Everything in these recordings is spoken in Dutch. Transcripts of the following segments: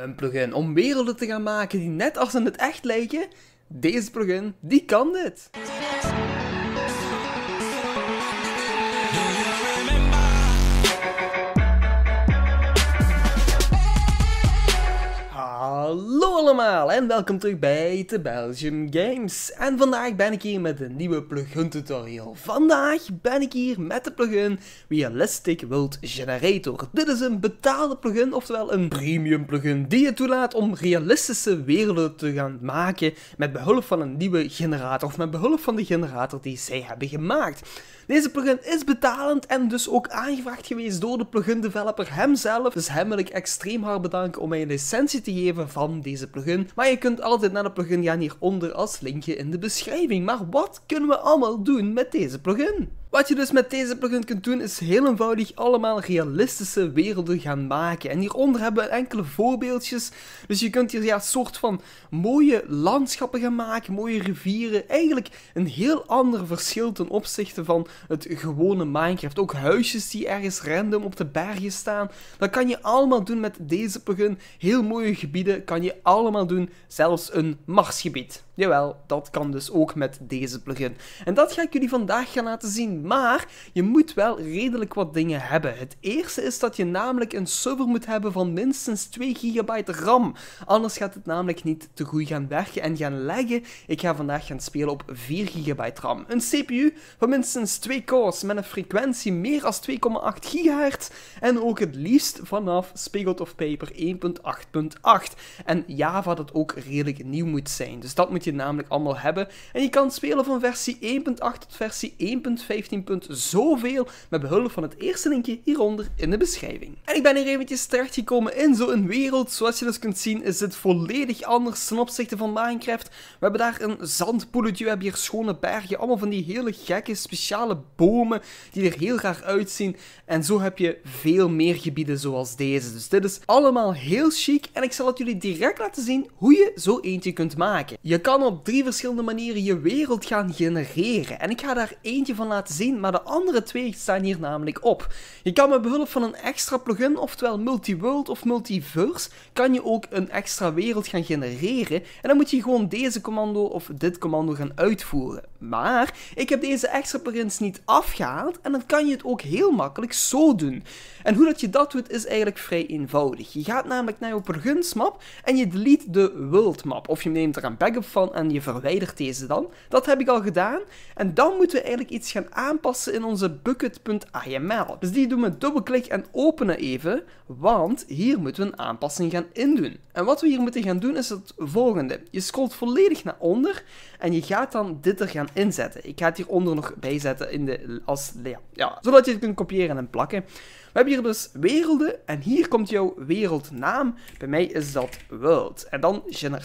Een plugin om werelden te gaan maken die net als in het echt lijken? Deze plugin, die kan dit! Hallo allemaal en welkom terug bij The Belgium Games. En vandaag ben ik hier met een nieuwe plugin tutorial. Vandaag ben ik hier met de plugin Realistic World Generator. Dit is een betaalde plugin, oftewel een premium plugin, die je toelaat om realistische werelden te gaan maken met behulp van een nieuwe generator of met behulp van de generator die zij hebben gemaakt. Deze plugin is betalend en dus ook aangevraagd geweest door de plugin developer hemzelf. Dus hem wil ik extreem hard bedanken om mij een licentie te geven van van deze plugin. Maar je kunt altijd naar de plugin gaan hieronder als linkje in de beschrijving. Maar wat kunnen we allemaal doen met deze plugin? Wat je dus met deze plugin kunt doen is heel eenvoudig allemaal realistische werelden gaan maken. En hieronder hebben we enkele voorbeeldjes. Dus je kunt hier ja, soort van mooie landschappen gaan maken, mooie rivieren. Eigenlijk een heel ander verschil ten opzichte van het gewone Minecraft. Ook huisjes die ergens random op de bergen staan. Dat kan je allemaal doen met deze plugin. Heel mooie gebieden kan je allemaal doen, zelfs een marsgebied. Jawel, dat kan dus ook met deze plugin. En dat ga ik jullie vandaag gaan laten zien, maar je moet wel redelijk wat dingen hebben. Het eerste is dat je namelijk een server moet hebben van minstens 2 GB RAM. Anders gaat het namelijk niet te goed gaan werken en gaan leggen. Ik ga vandaag gaan spelen op 4 GB RAM. Een CPU van minstens 2 cores met een frequentie meer dan 2,8 GHz en ook het liefst vanaf Spigot of Paper 1.8.8. En Java dat ook redelijk nieuw moet zijn. Dus dat moet je namelijk allemaal hebben. En je kan spelen van versie 1.8 tot versie 1.15. Zoveel met behulp van het eerste linkje hieronder in de beschrijving. En ik ben hier eventjes terechtgekomen in zo'n wereld. Zoals je dus kunt zien is dit volledig anders ten opzichte van Minecraft. We hebben daar een zandpoeletje, we hebben hier schone bergen. Allemaal van die hele gekke speciale bomen die er heel graag uitzien. En zo heb je veel meer gebieden zoals deze. Dus dit is allemaal heel chic. En ik zal het jullie direct laten zien hoe je zo eentje kunt maken. Je kan kan op drie verschillende manieren je wereld gaan genereren. En ik ga daar eentje van laten zien, maar de andere twee staan hier namelijk op. Je kan met behulp van een extra plugin, oftewel multi-world of multiverse, kan je ook een extra wereld gaan genereren. En dan moet je gewoon deze commando of dit commando gaan uitvoeren. Maar ik heb deze extra prins niet afgehaald en dan kan je het ook heel makkelijk zo doen. En hoe dat je dat doet is eigenlijk vrij eenvoudig. Je gaat namelijk naar je begunsmap en je delete de world map. Of je neemt er een backup van en je verwijdert deze dan. Dat heb ik al gedaan. En dan moeten we eigenlijk iets gaan aanpassen in onze bucket.iml. Dus die doen we dubbelklik en openen even, want hier moeten we een aanpassing gaan indoen. En wat we hier moeten gaan doen is het volgende. Je scrolt volledig naar onder en je gaat dan dit er gaan inzetten. Ik ga het hieronder nog bijzetten in de, als, ja, zodat je het kunt kopiëren en plakken. We hebben hier dus werelden en hier komt jouw wereldnaam. Bij mij is dat world. En dan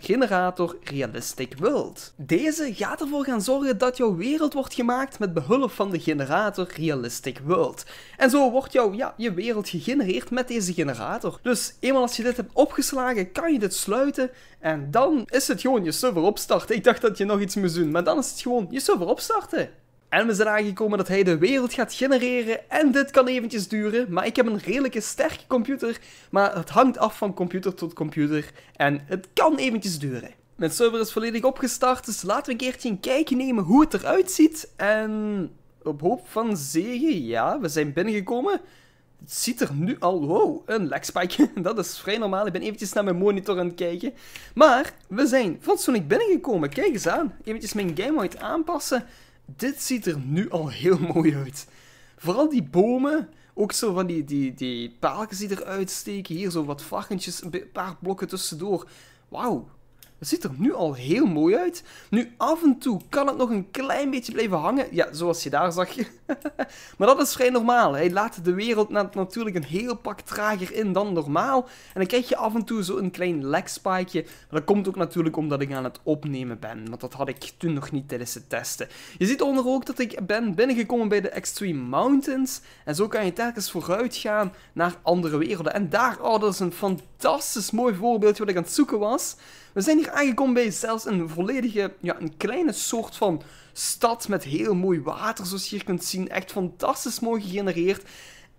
generator realistic world. Deze gaat ervoor gaan zorgen dat jouw wereld wordt gemaakt met behulp van de generator realistic world. En zo wordt jouw, ja, je wereld gegenereerd met deze generator. Dus eenmaal als je dit hebt opgeslagen, kan je dit sluiten en dan is het gewoon je server opstarten. Ik dacht dat je nog iets moest doen, maar dan is het gewoon je server opstarten. En we zijn aangekomen dat hij de wereld gaat genereren. En dit kan eventjes duren. Maar ik heb een redelijke sterke computer. Maar het hangt af van computer tot computer. En het kan eventjes duren. Mijn server is volledig opgestart. Dus laten we een keertje een kijkje nemen hoe het eruit ziet. En op hoop van zegen, ja, we zijn binnengekomen. Het ziet er nu al, wow, een lagspike. Dat is vrij normaal. Ik ben eventjes naar mijn monitor aan het kijken. Maar we zijn fatsoenlijk binnengekomen. Kijk eens aan. Eventjes mijn game gamemode aanpassen dit ziet er nu al heel mooi uit. Vooral die bomen, ook zo van die, die, die paaltjes die eruit steken. Hier zo wat varkentjes, een paar blokken tussendoor. Wauw, het ziet er nu al heel mooi uit. Nu, af en toe kan het nog een klein beetje blijven hangen. Ja, zoals je daar zag. maar dat is vrij normaal. Hij laat de wereld natuurlijk een heel pak trager in dan normaal. En dan krijg je af en toe zo'n klein lagspike. Maar dat komt ook natuurlijk omdat ik aan het opnemen ben. Want dat had ik toen nog niet tijdens het testen. Je ziet onder ook dat ik ben binnengekomen bij de Extreme Mountains. En zo kan je telkens vooruit gaan naar andere werelden. En daar, oh, dat is een fantastisch mooi voorbeeldje wat ik aan het zoeken was. We zijn hier aangekomen bij zelfs een volledige, ja, een kleine soort van stad met heel mooi water, zoals je hier kunt zien. Echt fantastisch mooi gegenereerd.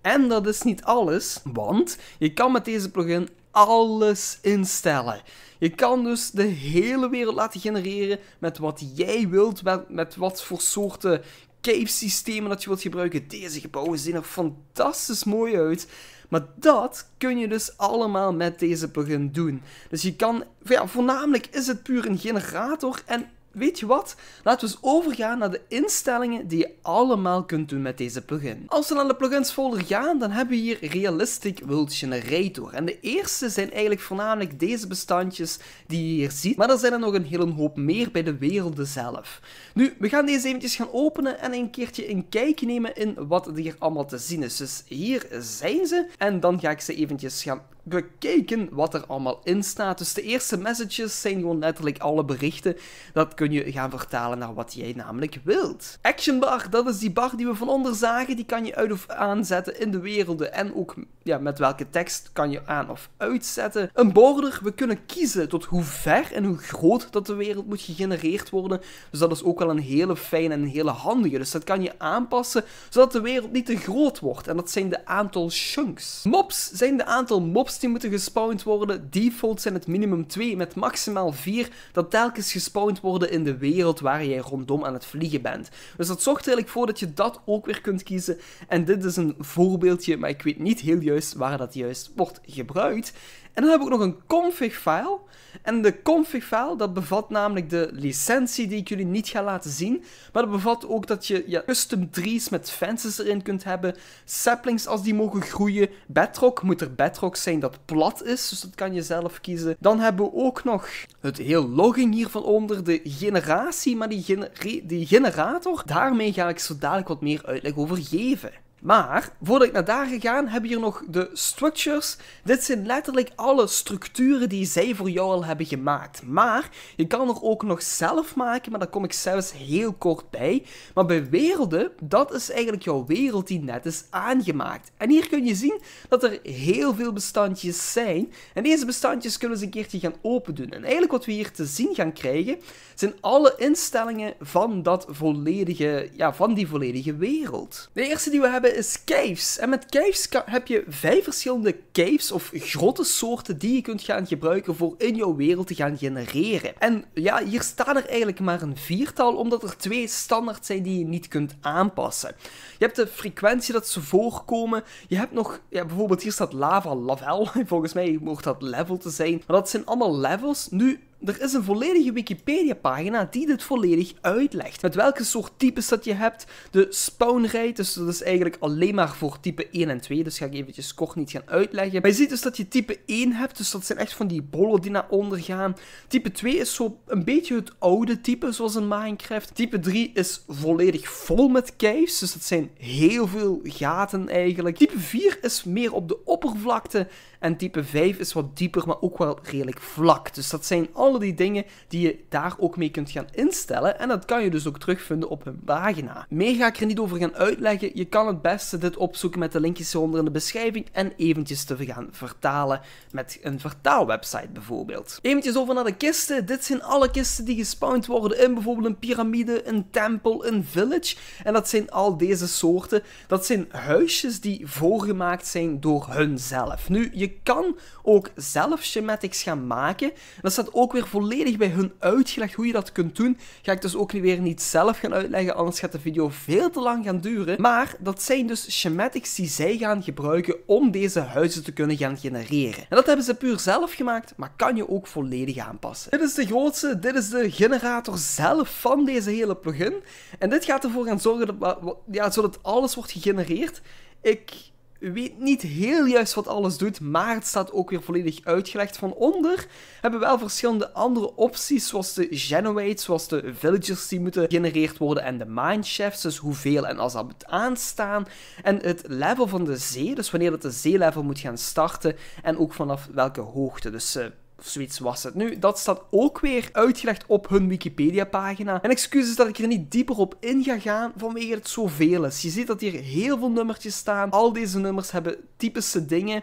En dat is niet alles, want je kan met deze plugin alles instellen. Je kan dus de hele wereld laten genereren met wat jij wilt, met, met wat voor soorten escape-systemen dat je wilt gebruiken. Deze gebouwen zien er fantastisch mooi uit. Maar dat kun je dus allemaal met deze plugin doen. Dus je kan, ja, voornamelijk is het puur een generator en weet je wat? Laten we eens overgaan naar de instellingen die je allemaal kunt doen met deze plugin. Als we naar de plugins folder gaan, dan hebben we hier Realistic World Generator. En de eerste zijn eigenlijk voornamelijk deze bestandjes die je hier ziet. Maar er zijn er nog een hele hoop meer bij de werelden zelf. Nu, we gaan deze eventjes gaan openen en een keertje een kijkje nemen in wat er hier allemaal te zien is. Dus hier zijn ze. En dan ga ik ze eventjes gaan bekeken wat er allemaal in staat. Dus de eerste messages zijn gewoon letterlijk alle berichten. Dat kun je gaan vertalen naar wat jij namelijk wilt. Action bar, dat is die bar die we van onder zagen. Die kan je uit of aanzetten in de werelden. En ook ja, met welke tekst kan je aan of uitzetten. Een border, we kunnen kiezen tot hoe ver en hoe groot dat de wereld moet gegenereerd worden. Dus dat is ook wel een hele fijne en een hele handige. Dus dat kan je aanpassen zodat de wereld niet te groot wordt. En dat zijn de aantal chunks. Mobs zijn de aantal mobs die moeten gespawned worden. Default zijn het minimum 2 met maximaal 4. Dat telkens gespawned worden in de wereld waar jij rondom aan het vliegen bent. Dus dat zorgt er eigenlijk voor dat je dat ook weer kunt kiezen. En dit is een voorbeeldje, maar ik weet niet heel juist waar dat juist wordt gebruikt. En dan heb ik nog een config-file. En de config-file, dat bevat namelijk de licentie die ik jullie niet ga laten zien. Maar dat bevat ook dat je ja, custom trees met fences erin kunt hebben. Saplings als die mogen groeien. Bedrock, moet er bedrock zijn dat plat is, dus dat kan je zelf kiezen. Dan hebben we ook nog het heel logging hier van onder, de generatie. Maar die, gener die generator, daarmee ga ik zo dadelijk wat meer uitleg over geven. Maar voordat ik naar daar ga heb je hier nog de structures. Dit zijn letterlijk alle structuren die zij voor jou al hebben gemaakt. Maar je kan er ook nog zelf maken, maar daar kom ik zelfs heel kort bij. Maar bij werelden, dat is eigenlijk jouw wereld die net is aangemaakt. En hier kun je zien dat er heel veel bestandjes zijn. En deze bestandjes kunnen ze een keertje gaan opendoen. En eigenlijk wat we hier te zien gaan krijgen, zijn alle instellingen van, dat volledige, ja, van die volledige wereld. De eerste die we hebben is caves. En met caves heb je vijf verschillende caves of grote soorten die je kunt gaan gebruiken voor in jouw wereld te gaan genereren. En ja, hier staan er eigenlijk maar een viertal, omdat er twee standaard zijn die je niet kunt aanpassen. Je hebt de frequentie dat ze voorkomen. Je hebt nog, ja, bijvoorbeeld hier staat lava level. Volgens mij mocht dat level te zijn. Maar dat zijn allemaal levels. Nu, er is een volledige Wikipedia-pagina die dit volledig uitlegt. Met welke soort types dat je hebt. De spawn rate, dus dat is eigenlijk alleen maar voor type 1 en 2. Dus ga ik eventjes kort niet gaan uitleggen. Maar je ziet dus dat je type 1 hebt, dus dat zijn echt van die bollen die naar onder gaan. Type 2 is zo een beetje het oude type, zoals in Minecraft. Type 3 is volledig vol met caves, dus dat zijn heel veel gaten eigenlijk. Type 4 is meer op de oppervlakte. En type 5 is wat dieper, maar ook wel redelijk vlak. Dus dat zijn al alle die dingen die je daar ook mee kunt gaan instellen. En dat kan je dus ook terugvinden op hun pagina. Meer ga ik er niet over gaan uitleggen. Je kan het beste dit opzoeken met de linkjes hieronder in de beschrijving en eventjes te gaan vertalen met een vertaalwebsite bijvoorbeeld. Eventjes over naar de kisten. Dit zijn alle kisten die gespawned worden in bijvoorbeeld een piramide, een tempel, een village. En dat zijn al deze soorten. Dat zijn huisjes die voorgemaakt zijn door hunzelf. Nu, je kan ook zelf schematics gaan maken. Dat staat ook weer volledig bij hun uitgelegd hoe je dat kunt doen. Ga ik dus ook weer niet zelf gaan uitleggen, anders gaat de video veel te lang gaan duren. Maar dat zijn dus schematics die zij gaan gebruiken om deze huizen te kunnen gaan genereren. En dat hebben ze puur zelf gemaakt, maar kan je ook volledig aanpassen. Dit is de grootste, dit is de generator zelf van deze hele plugin. En dit gaat ervoor gaan zorgen dat, ja, zodat alles wordt gegenereerd. Ik weet niet heel juist wat alles doet, maar het staat ook weer volledig uitgelegd. Van onder hebben we wel verschillende andere opties, zoals de generates, zoals de villagers die moeten genereerd worden en de mineshafts, dus hoeveel en als dat moet aanstaan. En het level van de zee, dus wanneer dat de zeelevel moet gaan starten en ook vanaf welke hoogte. Dus eh, of zoiets was het. Nu, dat staat ook weer uitgelegd op hun Wikipedia-pagina. En excuses dat ik er niet dieper op in ga gaan vanwege het zoveel is. Je ziet dat hier heel veel nummertjes staan. Al deze nummers hebben typische dingen.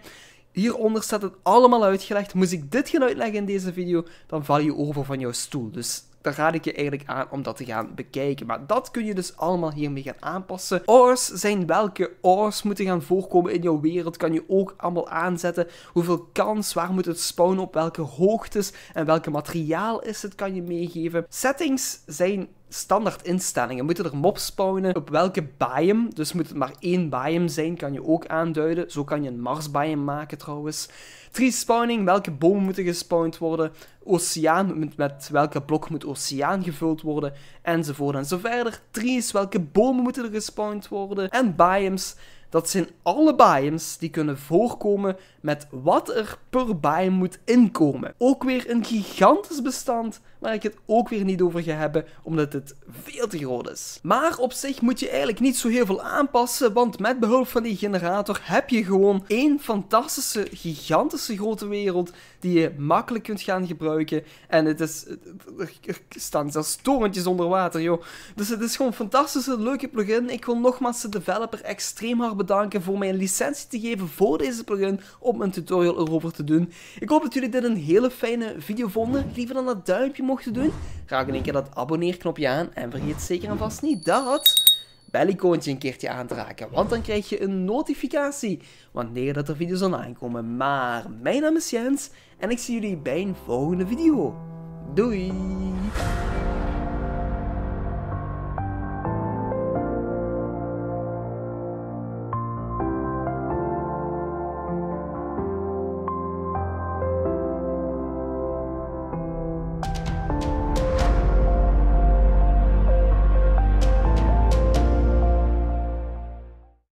Hieronder staat het allemaal uitgelegd. Moest ik dit gaan uitleggen in deze video, dan val je over van jouw stoel. Dus dan raad ik je eigenlijk aan om dat te gaan bekijken. Maar dat kun je dus allemaal hiermee gaan aanpassen. Ors zijn welke ors moeten gaan voorkomen in jouw wereld, kan je ook allemaal aanzetten. Hoeveel kans, waar moet het spawnen, op welke hoogtes en welke materiaal is het, kan je meegeven. Settings zijn standaard instellingen. Moeten er mobs spawnen? Op welke biome? Dus moet het maar één biome zijn, kan je ook aanduiden. Zo kan je een Mars biome maken trouwens. Tree spawning, welke bomen moeten gespawned worden? Oceaan, met, met welke blok moet oceaan gevuld worden? Enzovoort en zo verder. Trees, welke bomen moeten er gespawned worden? En biomes, dat zijn alle biomes die kunnen voorkomen met wat er per biome moet inkomen. Ook weer een gigantisch bestand maar ik het ook weer niet over ga hebben, omdat het veel te groot is. Maar op zich moet je eigenlijk niet zo heel veel aanpassen, want met behulp van die generator heb je gewoon één fantastische, gigantische grote wereld die je makkelijk kunt gaan gebruiken. En het is, er staan zelfs torentjes onder water, joh. Dus het is gewoon een fantastische, leuke plugin. Ik wil nogmaals de developer extreem hard bedanken voor mij een licentie te geven voor deze plugin om een tutorial erover te doen. Ik hoop dat jullie dit een hele fijne video vonden. Liever dan dat duimpje mochten doen, raak in één keer dat abonneerknopje aan en vergeet zeker en vast niet dat icoontje een keertje aan te raken, want dan krijg je een notificatie wanneer dat er video's online komen. Maar mijn naam is Jens en ik zie jullie bij een volgende video. Doei!